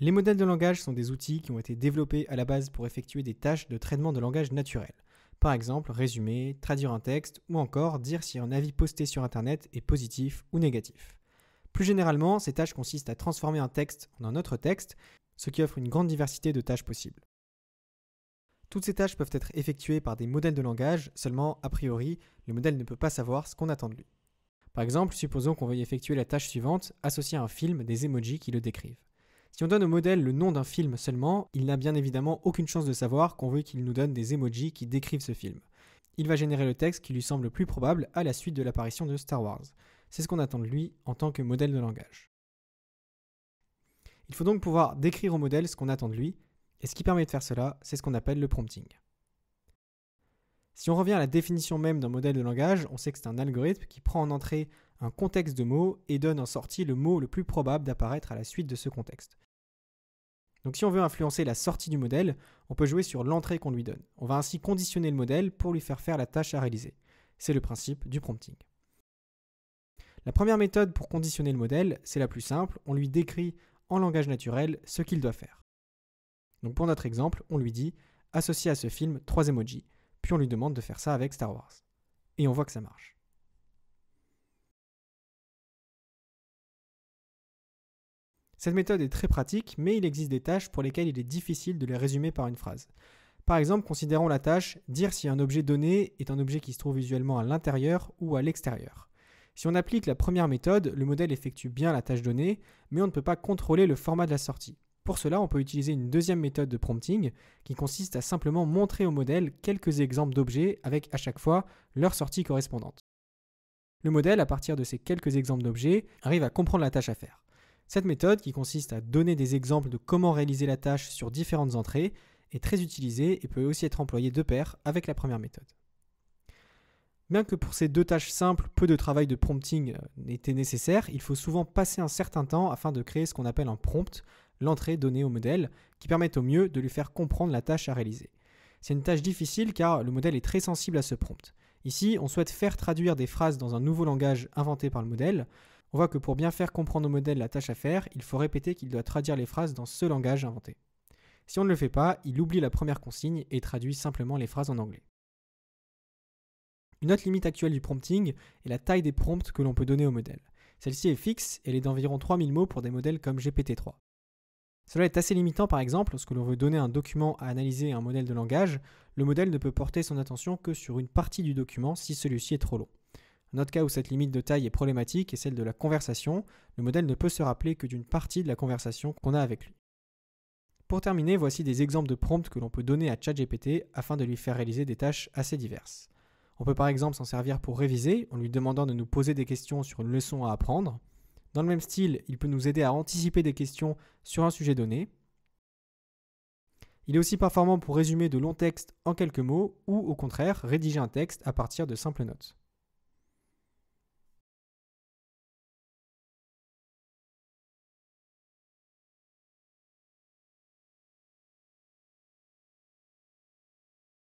Les modèles de langage sont des outils qui ont été développés à la base pour effectuer des tâches de traitement de langage naturel. Par exemple, résumer, traduire un texte ou encore dire si un avis posté sur Internet est positif ou négatif. Plus généralement, ces tâches consistent à transformer un texte en un autre texte, ce qui offre une grande diversité de tâches possibles. Toutes ces tâches peuvent être effectuées par des modèles de langage, seulement, a priori, le modèle ne peut pas savoir ce qu'on attend de lui. Par exemple, supposons qu'on veuille effectuer la tâche suivante, associer à un film des emojis qui le décrivent. Si on donne au modèle le nom d'un film seulement, il n'a bien évidemment aucune chance de savoir qu'on veut qu'il nous donne des emojis qui décrivent ce film. Il va générer le texte qui lui semble le plus probable à la suite de l'apparition de Star Wars. C'est ce qu'on attend de lui en tant que modèle de langage. Il faut donc pouvoir décrire au modèle ce qu'on attend de lui, et ce qui permet de faire cela, c'est ce qu'on appelle le prompting. Si on revient à la définition même d'un modèle de langage, on sait que c'est un algorithme qui prend en entrée un contexte de mots et donne en sortie le mot le plus probable d'apparaître à la suite de ce contexte. Donc si on veut influencer la sortie du modèle, on peut jouer sur l'entrée qu'on lui donne. On va ainsi conditionner le modèle pour lui faire faire la tâche à réaliser. C'est le principe du prompting. La première méthode pour conditionner le modèle, c'est la plus simple, on lui décrit en langage naturel ce qu'il doit faire. Donc pour notre exemple, on lui dit associer à ce film trois emojis, puis on lui demande de faire ça avec Star Wars. Et on voit que ça marche. Cette méthode est très pratique, mais il existe des tâches pour lesquelles il est difficile de les résumer par une phrase. Par exemple, considérons la tâche dire si un objet donné est un objet qui se trouve visuellement à l'intérieur ou à l'extérieur. Si on applique la première méthode, le modèle effectue bien la tâche donnée, mais on ne peut pas contrôler le format de la sortie. Pour cela, on peut utiliser une deuxième méthode de prompting qui consiste à simplement montrer au modèle quelques exemples d'objets avec à chaque fois leur sortie correspondante. Le modèle, à partir de ces quelques exemples d'objets, arrive à comprendre la tâche à faire. Cette méthode, qui consiste à donner des exemples de comment réaliser la tâche sur différentes entrées, est très utilisée et peut aussi être employée de pair avec la première méthode. Bien que pour ces deux tâches simples, peu de travail de prompting euh, n'était nécessaire, il faut souvent passer un certain temps afin de créer ce qu'on appelle un prompt, l'entrée donnée au modèle, qui permette au mieux de lui faire comprendre la tâche à réaliser. C'est une tâche difficile car le modèle est très sensible à ce prompt. Ici, on souhaite faire traduire des phrases dans un nouveau langage inventé par le modèle. On voit que pour bien faire comprendre au modèle la tâche à faire, il faut répéter qu'il doit traduire les phrases dans ce langage inventé. Si on ne le fait pas, il oublie la première consigne et traduit simplement les phrases en anglais. Une autre limite actuelle du prompting est la taille des prompts que l'on peut donner au modèle. Celle-ci est fixe elle est d'environ 3000 mots pour des modèles comme GPT-3. Cela est assez limitant par exemple lorsque l'on veut donner un document à analyser à un modèle de langage, le modèle ne peut porter son attention que sur une partie du document si celui-ci est trop long. Un autre cas où cette limite de taille est problématique est celle de la conversation. Le modèle ne peut se rappeler que d'une partie de la conversation qu'on a avec lui. Pour terminer, voici des exemples de prompts que l'on peut donner à ChatGPT afin de lui faire réaliser des tâches assez diverses. On peut par exemple s'en servir pour réviser en lui demandant de nous poser des questions sur une leçon à apprendre. Dans le même style, il peut nous aider à anticiper des questions sur un sujet donné. Il est aussi performant pour résumer de longs textes en quelques mots ou au contraire rédiger un texte à partir de simples notes.